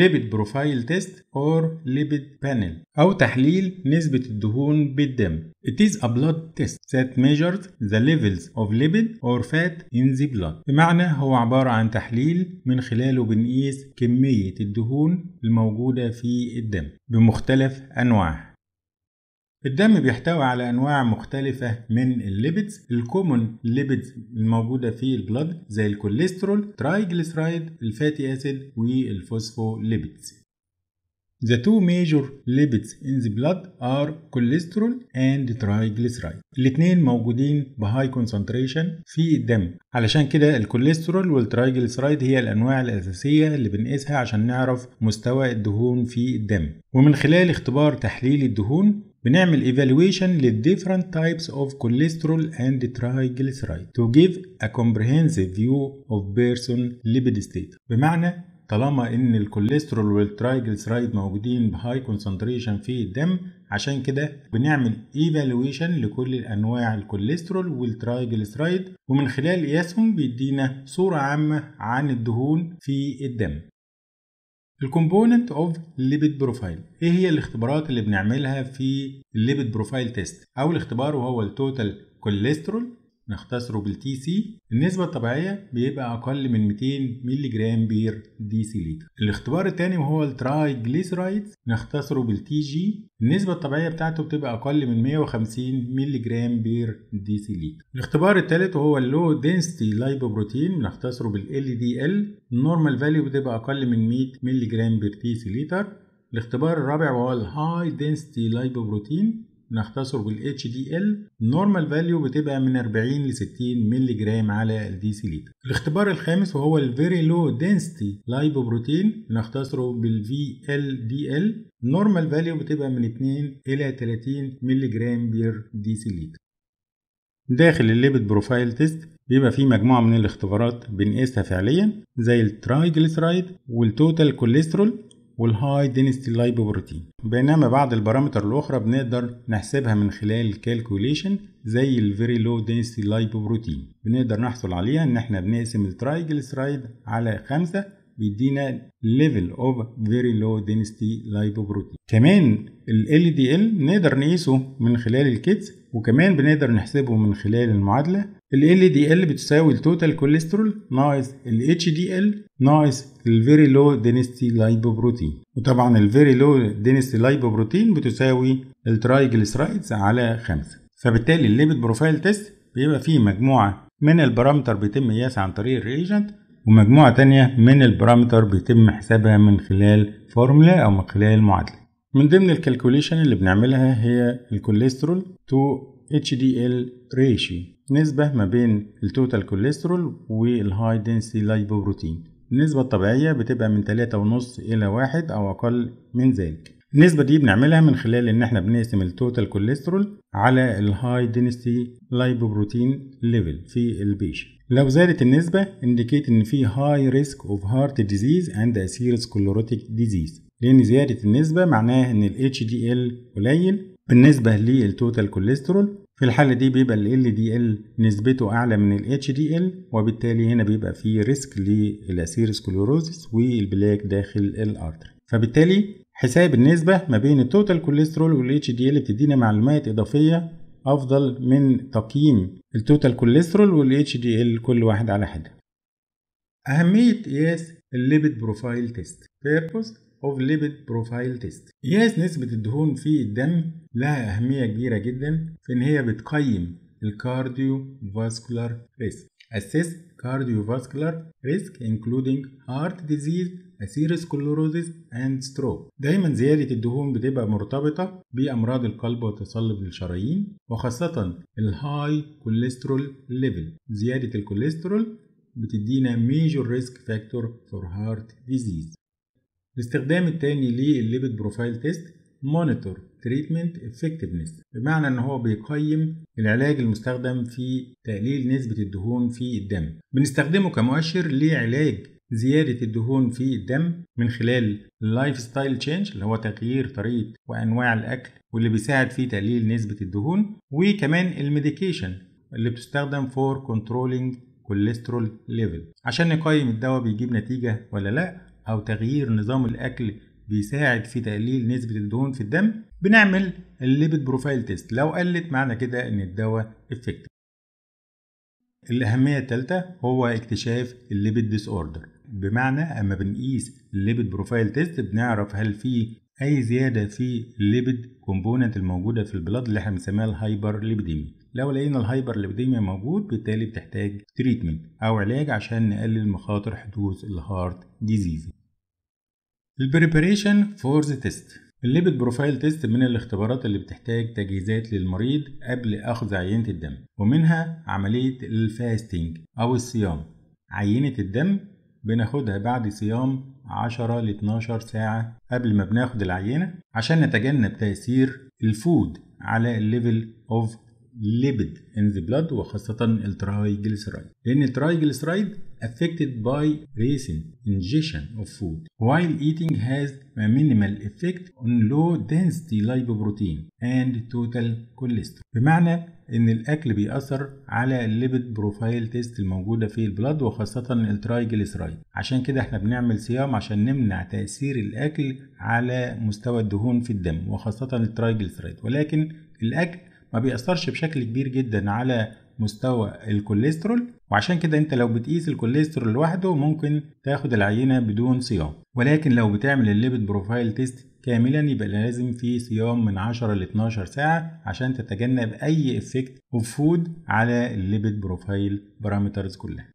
lipid profile test or lipid panel أو تحليل نسبة الدهون بالدم. It is a blood test that measures the levels of lipid or fat in the blood. بمعنى هو عبارة عن تحليل من خلاله بنقيس كمية الدهون الموجودة في الدم بمختلف أنواعها. الدم بيحتوي على انواع مختلفه من الليبيدز الكومون ليبيدز الموجوده في البلد زي الكوليسترول ترايجليسرايد الفاتي اسيد ليبيدز The two major lipids in the blood are cholesterol and triglyceride. الاتنين موجودين بهاي concentration في الدم. علشان كده الكوليسترول والترايجلسرايد هي الأنواع الأساسية اللي بنقيسها عشان نعرف مستوى الدهون في الدم. ومن خلال اختبار تحليل الدهون بنعمل evaluation للديفرنت types of cholesterol and triglyceride to give a comprehensive view of person lipid state بمعنى طالما ان الكوليسترول والترايجلسرايد موجودين بهاي كونسنتريشن في الدم عشان كده بنعمل ايفالويشن لكل الانواع الكوليسترول والترايجلسرايد ومن خلال قياسهم بيدينا صورة عامة عن الدهون في الدم الكومبوننت اوف ليبيد بروفايل ايه هي الاختبارات اللي بنعملها في الليبيد بروفايل تيست او الاختبار وهو التوتال كوليسترول نختصره بالتي سي النسبة الطبيعية بيبقى أقل من 200 مللي جرام بير لتر الاختبار الثاني وهو التراي جليسرايدز نختصره بالتي جي النسبة الطبيعية بتاعته بتبقى أقل من 150 مللي جرام بير لتر الاختبار الثالث وهو اللو دنسيتي لايبوبروتين نختصره بالال دي ال النورمال فاليو بتبقى أقل من 100 مللي جرام بير لتر الاختبار الرابع وهو الهاي لايبو لايبوبروتين نختصر بال HDL النورمال فاليو بتبقى من 40 ل 60 مللي جرام على الديسيليتر الاختبار الخامس وهو ال very low density lipoprotein نختصره بال VLDL النورمال فاليو بتبقى من 2 الى 30 مللي جرام بير ديسيليتر داخل الليبت بروفايل تيست بيبقى فيه مجموعة من الاختبارات بنقيسها فعليا زي الترايجليسرايد والتوتال كوليسترول والهاي دينستي لايبوبروتين بينما بعض البارامتر الأخرى بنقدر نحسبها من خلال الكالكوليشن زي الفيري لو دينستي لايبوبروتين بنقدر نحصل عليها إن إحنا بنقسم الترايجلسرايد على خمسة بيدينا ليفل اوف فيري لو دينستي لايبوبروتين كمان ال LDL نقدر نقيسه من خلال الكيتس وكمان بنقدر نحسبه من خلال المعادلة ال LDL بتساوي التوتال كوليسترول ناقص ال HDL ناقص الفيري لو Density لايبوبروتين وطبعا الفيري لو Density لايبوبروتين بتساوي الترايجليسرايدز على 5 فبالتالي الليبيد بروفايل تيست بيبقى فيه مجموعة من البارامتر بيتم قياسها عن طريق الريجنت ومجموعة تانية من البارامتر بيتم حسابها من خلال فورمولا أو من خلال معادلة من ضمن الكالكوليشن اللي بنعملها هي الكوليسترول تو HDL ratio نسبة ما بين التوتال كوليسترول والهاي دنسي لايبوبروتين النسبة الطبيعية بتبقى من ونص إلى واحد أو أقل من ذلك النسبة دي بنعملها من خلال إن إحنا بنقسم التوتال كوليسترول على الهاي دنسي لايبوبروتين ليفل في البيش لو زادت النسبة indicate إن في هاي ريسك أوف هارت ديزيز أند a serious ديزيز disease لأن زيادة النسبة معناه إن ال HDL قليل بالنسبة للتوتال كوليسترول في الحالة دي بيبقى ال LDL نسبته أعلى من ال HDL وبالتالي هنا بيبقى في ريسك للأسيروسكليروزس والبلاك داخل الأرتر فبالتالي حساب النسبة ما بين التوتال كوليسترول وال HDL بتدينا معلومات إضافية أفضل من تقييم التوتال كوليسترول وال HDL كل واحد على حدة أهمية قياس الليبت بروفايل تيست بيربوز of lipid profile test قياس نسبة الدهون في الدم لها أهمية كبيرة جدا في إن هي بتقيم الكارديو فاسكولار ريسك assess cardiovascular risk including heart disease atherosclerosis and اند ستروك دايما زيادة الدهون بتبقى مرتبطة بأمراض القلب وتصلب الشرايين وخاصة الهاي كوليسترول ليفل زيادة الكوليسترول بتدينا major risk factor for heart disease الاستخدام التاني للليبيد بروفايل تيست مونيتور تريتمنت افكتفنس بمعنى ان هو بيقيم العلاج المستخدم في تقليل نسبة الدهون في الدم بنستخدمه كمؤشر لعلاج زيادة الدهون في الدم من خلال اللايف ستايل تشينج اللي هو تغيير طريقة وأنواع الأكل واللي بيساعد في تقليل نسبة الدهون وكمان الميديكيشن اللي بتستخدم فور كنترولينج كوليسترول ليفل عشان نقيم الدواء بيجيب نتيجة ولا لأ أو تغيير نظام الأكل بيساعد في تقليل نسبة الدهون في الدم بنعمل الليبت بروفايل تيست لو قلت معنى كده إن الدواء افكتيف الأهمية الثالثة هو اكتشاف الليبت ديس اوردر بمعنى أما بنقيس الليبت بروفايل تيست بنعرف هل في أي زيادة في الليبت كومبوننت الموجودة في البلاد اللي احنا بنسميها الهايبر ليبيديميا لو لقينا الهايبر ليبيديميا موجود بالتالي بتحتاج تريتمنت أو علاج عشان نقلل مخاطر حدوث الهارت ديزيز البريبريشن فور ذا تيست الليبيد بروفايل تيست من الاختبارات اللي بتحتاج تجهيزات للمريض قبل أخذ عينة الدم ومنها عملية الفاستنج أو الصيام عينة الدم بناخدها بعد صيام 10 ل 12 ساعة قبل ما بناخد العينة عشان نتجنب تأثير الفود على الليفل اوف ليبيد ان ذا بلاد وخاصة الترايجليسرايد لأن الترايجليسرايد affected by racin ingestion of food while eating has a minimal effect on low density lipoprotein and total cholesterol بمعنى ان الاكل بيأثر على الليبيد بروفايل تيست الموجودة في البلد وخاصة الترايجليسرايد عشان كده احنا بنعمل صيام عشان نمنع تأثير الاكل على مستوى الدهون في الدم وخاصة الترايجليسرايد ولكن الاكل ما بيأثرش بشكل كبير جدا على مستوى الكوليسترول وعشان كده انت لو بتقيس الكوليسترول لوحده ممكن تاخد العينة بدون صيام ولكن لو بتعمل الليبت بروفايل تيست كاملا يبقى لازم في صيام من 10 ل 12 ساعة عشان تتجنب أي افكت اوف فود على الليبت بروفايل بارامترز كلها.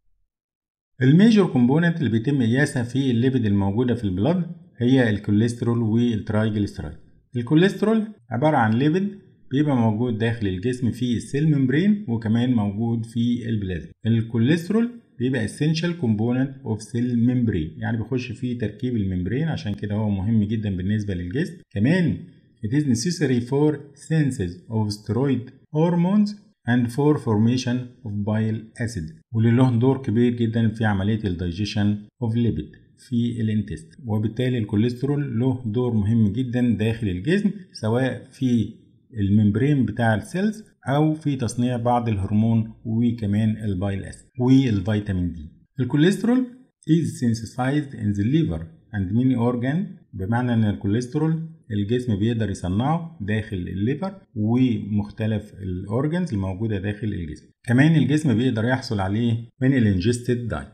الميجور كومبوننت اللي بيتم قياسها في الليبد الموجودة في البلاد هي الكوليسترول والترايجليسيرايد. الكوليسترول عبارة عن ليبد بيبقى موجود داخل الجسم في السيل ممبرين وكمان موجود في البلازما الكوليسترول بيبقى essential component of cell membrane يعني بيخش في تركيب الممبرين عشان كده هو مهم جدا بالنسبة للجسم كمان it is necessary for senses of steroid hormones and for formation of bile acid واللي له دور كبير جدا في عملية الدايجيشن of lipid في الانتست وبالتالي الكوليسترول له دور مهم جدا داخل الجسم سواء في الممبرين بتاع السيلز او في تصنيع بعض الهرمون وكمان البايل اسيد والفيتامين دي الكوليسترول is synthesized in the liver and many organ بمعنى ان الكوليسترول الجسم بيقدر يصنعه داخل الليفر ومختلف الاورجنز الموجوده داخل الجسم كمان الجسم بيقدر يحصل عليه من الانجستد دايت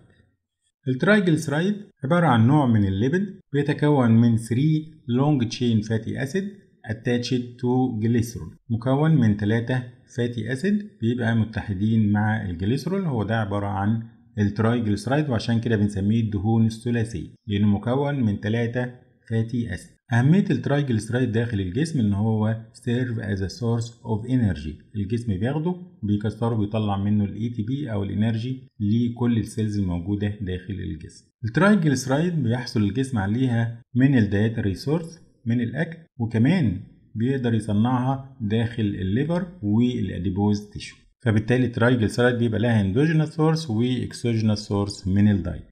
الترايجلسرايد عبارة عن نوع من الليبيد بيتكون من 3 لونج تشين فاتي أسيد attached to glycerol مكون من ثلاثة فاتي أسيد بيبقى متحدين مع الجليسرول هو ده عبارة عن التراي جليسرايد وعشان كده بنسميه الدهون الثلاثية لأنه مكون من ثلاثة فاتي أسيد أهمية الترايجليسرايد داخل الجسم إن هو سيرف as a source of energy الجسم بياخده بيكسره بيطلع منه تي ATP e أو الإنرجي لكل السيلز الموجودة داخل الجسم الترايجليسرايد بيحصل الجسم عليها من الداتا ريسورس من الاكل وكمان بيقدر يصنعها داخل الليفر والاديبوز تيشو فبالتالي سلايد بيبقى لها اندوجينس سورس واكسوجينس سورس من الدايت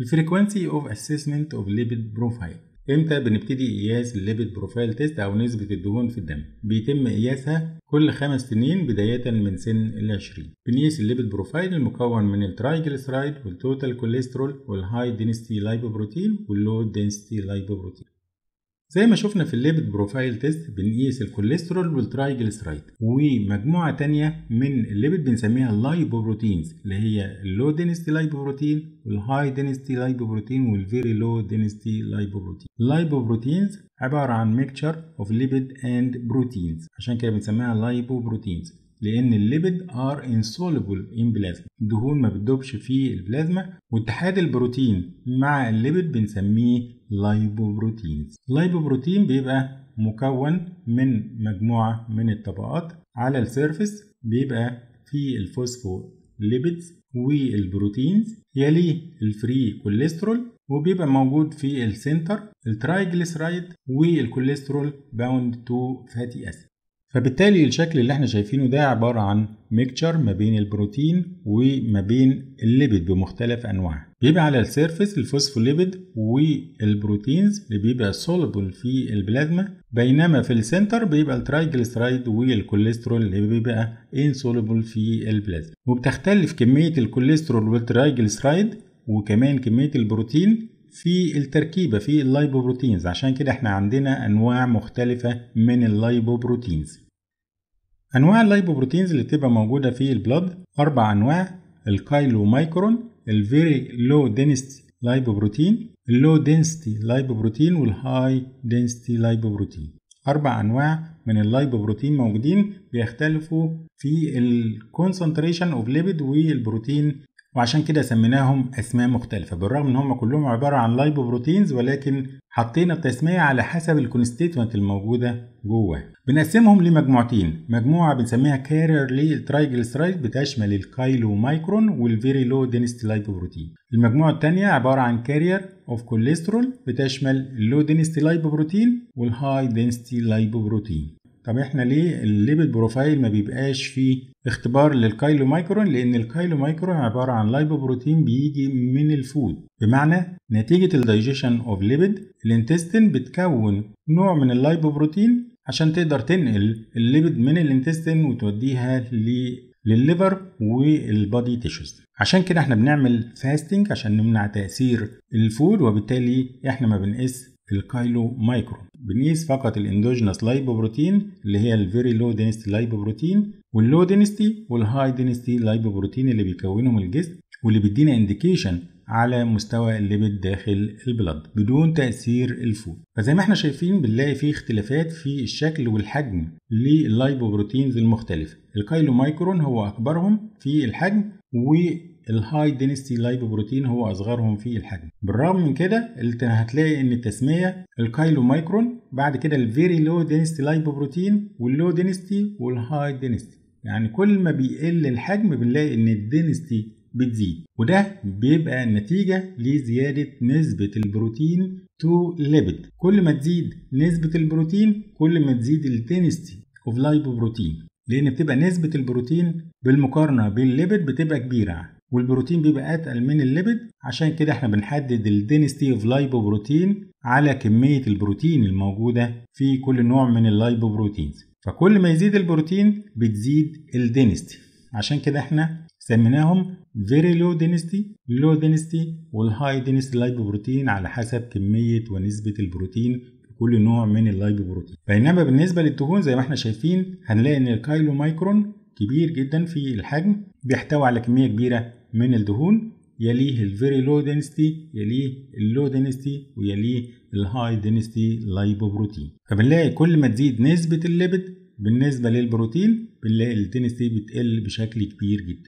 الفريكوانسي اوف اسسمنت اوف ليبيد بروفايل امتى بنبتدي قياس الليبيد بروفايل تيست او نسبة الدهون في الدم بيتم قياسها كل خمس سنين بداية من سن العشرين بنقيس الليبيد بروفايل المكون من الترايجلسرايد والتوتال كوليسترول والهاي دينستي لايبوبروتين واللو دينستي لايبوبروتين زي ما شفنا في الليبيد بروفايل تيست بنقيس الكوليسترول والترايجلسرايد ومجموعة تانية من الليبيد بنسميها اللايبوبروتينز اللي هي اللو دينستي لايبوبروتين والهاي دينستي لايبوبروتين والفيري لو دينستي لايبوبروتين اللايبوبروتينز عبارة عن ميكتشر اوف ليبيد اند بروتينز عشان كده بنسميها لايبوبروتينز لان الليبيد ار انسولبل ان بلازما الدهون ما بتدوبش في البلازما واتحاد البروتين مع الليبيد بنسميه لايبوبروتين لايبوبروتين بيبقى مكون من مجموعة من الطبقات على السيرفس بيبقى فيه الفوسفو ليبيدز والبروتينز يليه الفري كوليسترول وبيبقى موجود في السنتر الترايجليسرايد والكوليسترول باوند تو فاتي اسيد فبالتالي الشكل اللي احنا شايفينه ده عبارة عن ميكتشر ما بين البروتين وما بين الليبيد بمختلف انواعه بيبقى على السيرفس الفوسفوليبيد والبروتينز اللي بيبقى سولبل في البلازما بينما في السنتر بيبقى الترايجلسترايد والكوليسترول اللي بيبقى انسولبل في البلازما وبتختلف كمية الكوليسترول والترايجلسترايد وكمان كمية البروتين في التركيبة في اللايبوبروتينز عشان كده احنا عندنا أنواع مختلفة من اللايبوبروتينز أنواع اللايبوبروتينز اللي بتبقى موجودة في البلد أربع أنواع الكايلو مايكرون الفيري لو دينستي لايبوبروتين اللو دينستي لايبوبروتين والهاي دينستي لايبوبروتين أربع أنواع من اللايبوبروتين موجودين بيختلفوا في الكونسنتريشن اوف ليبيد والبروتين وعشان كده سميناهم أسماء مختلفة بالرغم إن هم كلهم عبارة عن لايبوبروتينز ولكن حطينا التسمية على حسب الكونستيتوانت الموجودة جوه بنقسمهم لمجموعتين مجموعة بنسميها كارير للترايجلسرايد بتشمل الكايلو مايكرون والفيري لو دينستي لايبوبروتين المجموعة الثانيه عبارة عن كارير اوف كوليسترول بتشمل اللو دينستي لايبوبروتين والهاي دينستي لايبوبروتين طب احنا ليه الليبيد بروفايل ما بيبقاش فيه اختبار للكايلو مايكرون لأن الكايلو مايكرون عبارة عن لايبوبروتين بيجي من الفود بمعنى نتيجة الدايجيشن اوف ليبيد الانتستين بتكون نوع من اللايبوبروتين عشان تقدر تنقل الليبيد من الانتستين وتوديها للليفر والبادي تيشوز عشان كده احنا بنعمل فاستنج عشان نمنع تأثير الفود وبالتالي احنا ما بنقيس الكايلو مايكرون بنقيس فقط الاندوجينوس لايبوبروتين اللي هي الفيري لو دينست لايبوبروتين واللو دينستي والهاي دينستي بروتين اللي بيكونهم الجسم واللي بيدينا انديكيشن على مستوى الليبيد داخل البلد بدون تأثير الفود فزي ما احنا شايفين بنلاقي فيه اختلافات في الشكل والحجم لللايبوبروتينز المختلفة الكايلو مايكرون هو أكبرهم في الحجم والهاي دينستي لايبوبروتين هو أصغرهم في الحجم بالرغم من كده انت هتلاقي ان التسمية الكايلو مايكرون بعد كده الفيري لو دينستي لايبوبروتين واللو دينستي والهاي دينستي يعني كل ما بيقل الحجم بنلاقي ان الدنستي بتزيد وده بيبقى نتيجة لزيادة نسبة البروتين تو ليبيد كل ما تزيد نسبة البروتين كل ما تزيد الدنستي اوف لايبوبروتين لان بتبقى نسبة البروتين بالمقارنة بالليبيد بتبقى كبيرة والبروتين بيبقى اتقل من الليبيد عشان كده احنا بنحدد الدنستي اوف لايبوبروتين على كمية البروتين الموجودة في كل نوع من اللايبوبروتينز فكل ما يزيد البروتين بتزيد الدينستي عشان كده احنا سميناهم فيري لو دينستي لو دينستي والهاي دينستي بروتين على حسب كمية ونسبة البروتين في كل نوع من بروتين بينما بالنسبة للدهون زي ما احنا شايفين هنلاقي ان الكايلو مايكرون كبير جدا في الحجم بيحتوي على كمية كبيرة من الدهون يليه الفيري لو Density يليه اللو Density ويليه الهاي Density لايبوبروتين فبنلاقي كل ما تزيد نسبة الليبت بالنسبة للبروتين بنلاقي Density بتقل بشكل كبير جدا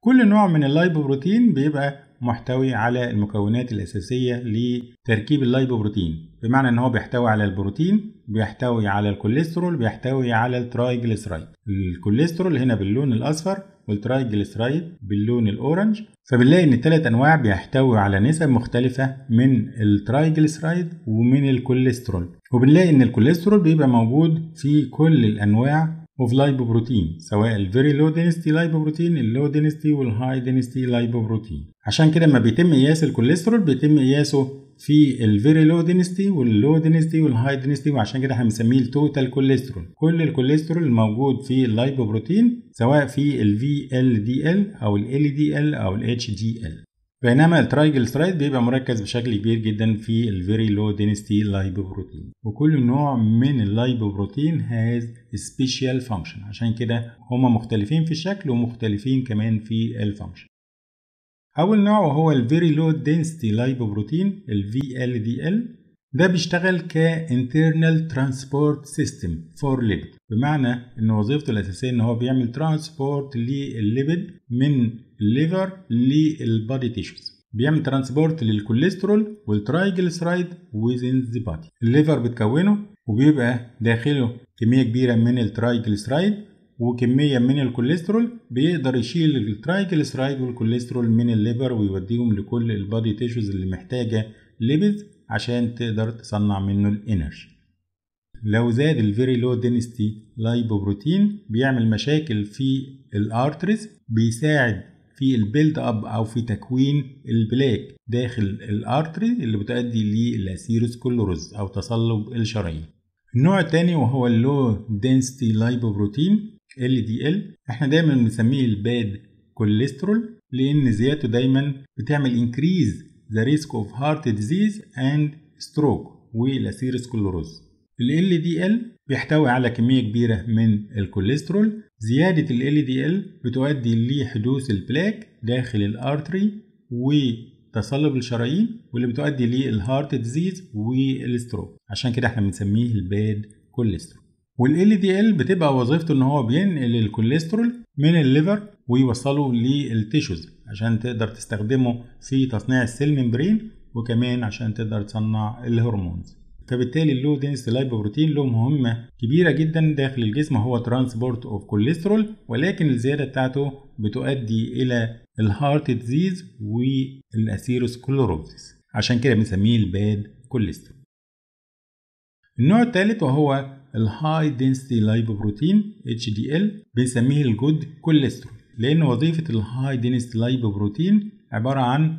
كل نوع من اللايبوبروتين بيبقى محتوي على المكونات الأساسية لتركيب اللايبوبروتين بمعنى ان هو بيحتوي على البروتين بيحتوي على الكوليسترول بيحتوي على الترايجليسرايد الكوليسترول هنا باللون الأصفر والترايجليسرايد باللون الأورنج فبنلاقي إن التلات أنواع بيحتوي على نسب مختلفة من الترايجليسرايد ومن الكوليسترول وبنلاقي إن الكوليسترول بيبقى موجود في كل الأنواع اوف لايبوبروتين سواء الفيري لو دينستي لايبوبروتين اللو دينستي والهاي دينستي لايبوبروتين عشان كده لما بيتم قياس الكوليسترول بيتم قياسه في الفيري لو دينستي واللو دينستي والهاي دينستي وعشان كده احنا بنسميه التوتال كوليسترول كل الكوليسترول الموجود في اللايبوبروتين سواء في الفي ال دي ال او ال دي ال او الاتش دي ال بينما الترايجلسرايد بيبقى مركز بشكل كبير جدا في الفيري لو دينستي لايبوبروتين وكل نوع من اللايبوبروتين هاز سبيشال فانكشن عشان كده هما مختلفين في الشكل ومختلفين كمان في الفانكشن أول نوع هو الـ Very Low Density Lipoprotein الـ VLDL ده بيشتغل كـ Internal Transport System for Lipid بمعنى إن وظيفته الأساسية إن هو بيعمل ترانسبورت للليبيد من الليفر للبادي تيشوز بيعمل ترانسبورت للكوليسترول والترايجلسرايد within the body الليفر بتكونه وبيبقى داخله كمية كبيرة من الترايجلسرايد وكمية من الكوليسترول بيقدر يشيل الترايجليسرايد والكوليسترول من الليبر ويوديهم لكل البادي تيشوز اللي محتاجة ليبز عشان تقدر تصنع منه الانرجي لو زاد الفيري لو دينستي لايبوبروتين بيعمل مشاكل في الارترز بيساعد في البيلد اب او في تكوين البلاك داخل الارتري اللي بتؤدي للاسيروسكلوروز او تصلب الشرايين النوع الثاني وهو اللو دينستي لايبوبروتين LDL احنا دايما بنسميه الباد كوليسترول لان زيادته دايما بتعمل انكريز ذا ريسك اوف هارت ديزيز اند ستروك كلوروز ال LDL بيحتوي على كمية كبيرة من الكوليسترول زيادة ال LDL بتؤدي لحدوث البلاك داخل الارتري وتصلب الشرايين واللي بتؤدي للهارت ديزيز والستروك عشان كده احنا بنسميه الباد كوليسترول وال LDL بتبقى وظيفته ان هو بينقل الكوليسترول من الليفر ويوصله للتيشوز عشان تقدر تستخدمه في تصنيع السيل وكمان عشان تقدر تصنع الهرمونز فبالتالي اللو دنس لايبوبروتين له مهمة كبيرة جدا داخل الجسم هو ترانسبورت اوف كوليسترول ولكن الزيادة بتاعته بتؤدي إلى الهارت ديزيز والأسيروسكلوروزيس عشان كده بنسميه الباد كوليسترول النوع الثالث وهو الهاي دنسيتي لايبوبروتين اتش دي ال بنسميه الجود كوليسترول لان وظيفه الهاي دنسيتي لايبوبروتين عباره عن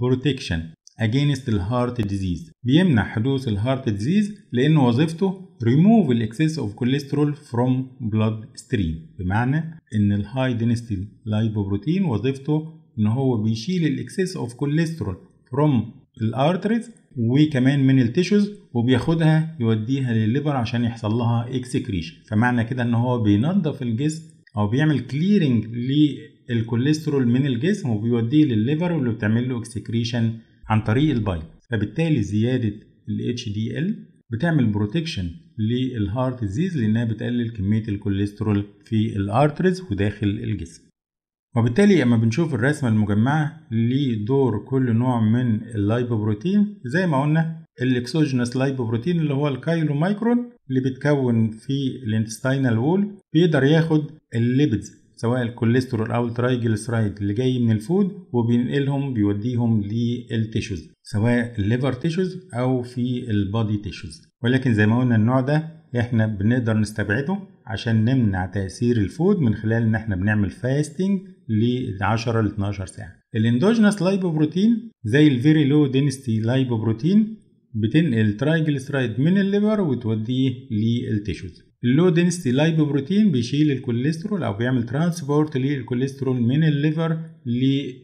بروتكشن against الهارت ديزيز بيمنع حدوث الهارت ديزيز لان وظيفته ريموف الاكسس اوف كوليسترول فروم بلاد ستريم بمعنى ان الهاي دنسيتي لايبوبروتين وظيفته ان هو بيشيل الاكسس اوف كوليسترول فروم الارتريز وكمان من التيشوز وبياخدها يوديها للليفر عشان يحصل لها اكسكريشن فمعنى كده ان هو بينظف الجسم او بيعمل كليرنج للكوليسترول من الجسم وبيوديه للليفر واللي بتعمل له اكسكريشن عن طريق البايل فبالتالي زياده ال HDL بتعمل بروتكشن للهارت ديزيز لانها بتقلل كميه الكوليسترول في الارترز وداخل الجسم وبالتالي لما بنشوف الرسمة المجمعة لدور كل نوع من اللايبوبروتين زي ما قلنا الاكسوجينس لايبوبروتين اللي هو الكايلومايكرون اللي بيتكون في الانتستينال وول بيقدر ياخد الليبيدز سواء الكوليسترول او الترايجلسرايد اللي جاي من الفود وبينقلهم بيوديهم للتيشوز سواء الليفر تيشوز او في البادي تيشوز ولكن زي ما قلنا النوع ده احنا بنقدر نستبعده عشان نمنع تاثير الفود من خلال ان احنا بنعمل فاستنج ل 10 ل 12 ساعه الاندوجينس لايبوبروتين زي الفيري لو دينستي لايبوبروتين بتنقل ترايجليسرايد من الليفر وتوديه للتيشوز اللو دينستي لايبوبروتين بيشيل الكوليسترول او بيعمل ترانسبورت للكوليسترول من الليفر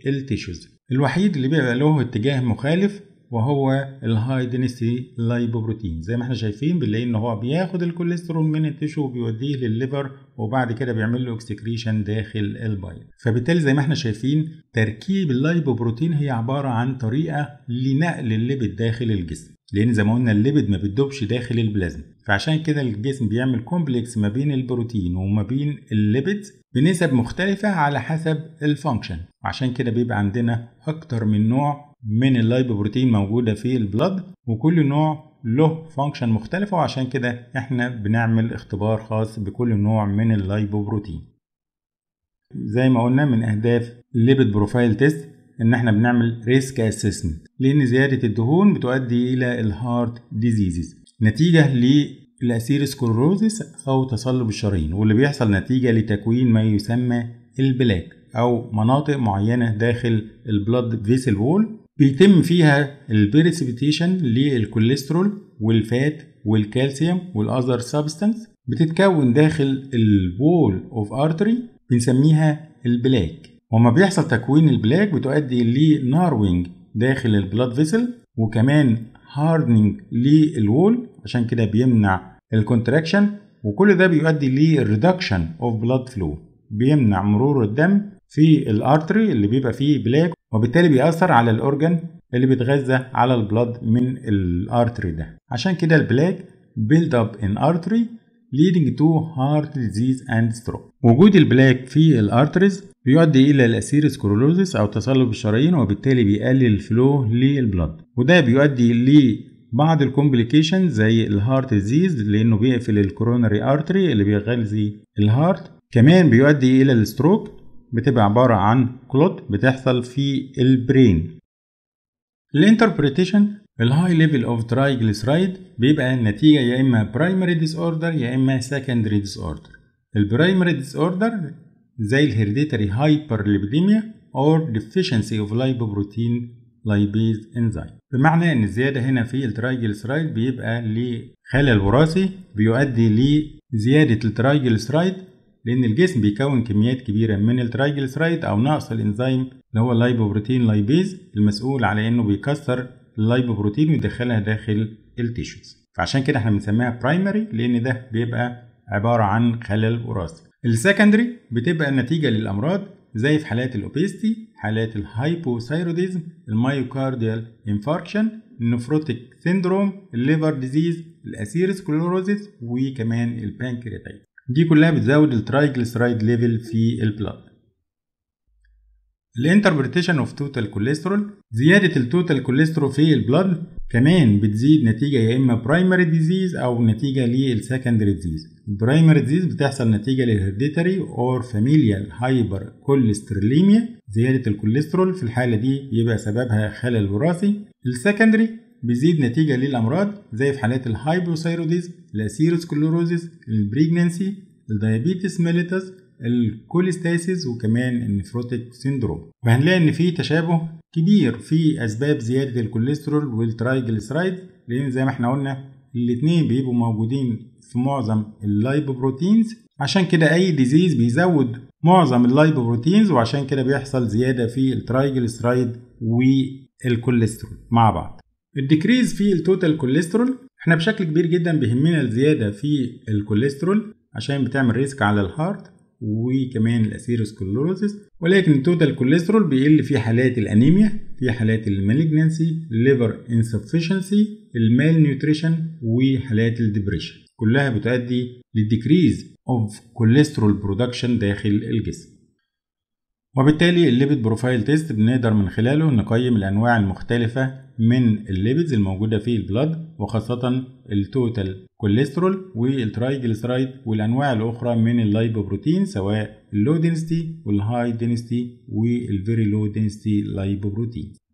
للتيشوز الوحيد اللي بيبقى له اتجاه مخالف وهو الهاي دينستي لايبوبروتين زي ما احنا شايفين بنلاقي ان هو بياخد الكوليسترول من التشو وبيوديه للليفر وبعد كده بيعمل له اكسكريشن داخل البايل فبالتالي زي ما احنا شايفين تركيب اللايبوبروتين هي عباره عن طريقه لنقل الليبيد داخل الجسم لان زي ما قلنا الليبيد ما بتدوبش داخل البلازما فعشان كده الجسم بيعمل كومبلكس ما بين البروتين وما بين الليبيد بنسب مختلفة على حسب الفانكشن عشان كده بيبقى عندنا أكتر من نوع من اللايبوبروتين موجوده في البلد وكل نوع له فانكشن مختلفه وعشان كده احنا بنعمل اختبار خاص بكل نوع من اللايبوبروتين زي ما قلنا من اهداف الليبت بروفايل تيست ان احنا بنعمل ريسك اسسمنت لان زياده الدهون بتؤدي الى الهارت ديزيزز نتيجه للاسيرسكلروزس او تصلب الشرايين واللي بيحصل نتيجه لتكوين ما يسمى البلاك او مناطق معينه داخل البلد فيسل وول بيتم فيها البريسبيتيشن للكوليسترول والفات والكالسيوم والاذر سبستانس بتتكون داخل البول اوف ارتري بنسميها البلاك وما بيحصل تكوين البلاك بتؤدي لناروينج داخل البلاد فيسل وكمان هاردنينج للوول عشان كده بيمنع الكونتراكشن وكل ده بيؤدي لريدكشن اوف بلاد فلو بيمنع مرور الدم في الارتري اللي بيبقى فيه بلاك وبالتالي بيأثر على الأورجن اللي بيتغذى على البلد من الارتري ده عشان كده البلاك build up in artery leading to heart disease and stroke وجود البلاك في الارتريز بيؤدي الى الاسيروسكلروزس او تصلب الشرايين وبالتالي بيقلل الفلو للبلد وده بيؤدي لبعض الكومبليكيشن زي الهارت ديزيز لانه بيقفل الكوروناري ارتري اللي بيغذي الهارت كمان بيؤدي الى الستروك بتبقى عبارة عن كلوت بتحصل في البرين الانتربريتيشن الهاي ليفل اوف ترايجليسرايد بيبقى النتيجة يا اما برايمري ديس اوردر يا اما سكندري ديس اوردر البرايمري ديس اوردر زي هايبر ليبيديميا اور ديفيشنسي اوف لايبوبروتين لايبيز انزيم بمعنى ان الزياده هنا في الترايجليسرايد بيبقى لخلل وراثي بيؤدي لزياده الترايجليسرايد لأن الجسم بيكون كميات كبيرة من الترايجلسرايد أو نقص الإنزيم اللي هو اللايبوبروتين لايبيز المسؤول على إنه بيكسر اللايبوبروتين ويدخلها داخل التيشوز فعشان كده احنا بنسميها برايمري لأن ده بيبقى عبارة عن خلل وراثي السكندري بتبقى النتيجة للأمراض زي في حالات الأوبيستي حالات الهايبوثايروديزم المايوكارديال انفاركشن النفروتيك سيندروم الليفر ديزيز الاسيرس كلوروزيس وكمان البانكرياتيت دي كلها بتزود الترايجلسرايد ليفل في البلاد الانتربريتيشن اوف توتال كوليسترول زياده التوتال كوليسترول في البلاد كمان بتزيد نتيجه يا اما برايمري ديزيز او نتيجه للسكندري ديزيز البرايمري ديزيز بتحصل نتيجه للهيرديتري اور فاميليال هايبر كوليستروليميا زياده الكوليسترول في الحاله دي يبقى سببها خلل وراثي السكندري بيزيد نتيجة للأمراض زي في حالات الهايبروثايروديز الأسيروسكلوروزيز البريجنانسي الديابيتس ميليتس الكوليستاسيس وكمان النفروتيك سيندروم وهنلاقي ان في تشابه كبير في اسباب زياده الكوليسترول والترايجلسرايد لان زي ما احنا قلنا الاثنين بيبقوا موجودين في معظم اللايبوبروتينز عشان كده اي ديزيز بيزود معظم اللايبوبروتينز وعشان كده بيحصل زياده في الترايجلسرايد والكوليسترول مع بعض الديكريز في التوتال كوليسترول احنا بشكل كبير جدا بيهمنا الزياده في الكوليسترول عشان بتعمل ريسك على الهارت وكمان الاسيروسكلوروسيس ولكن التوتال كوليسترول بيقل في حالات الانيميا في حالات المالجنسي ليفر انسفشنسي المال نيوتريشن وحالات الدبريشن كلها بتؤدي للديكريز اوف كوليسترول برودكشن داخل الجسم وبالتالي الليبيد بروفايل تيست بنقدر من خلاله نقيم الانواع المختلفه من الليبيدز الموجودة في البلد وخاصة التوتال كوليسترول والترايجليسرايد والأنواع الأخرى من اللايبوبروتين سواء اللو دينستي والهاي دينستي والفيري لو دينستي لايبوبروتين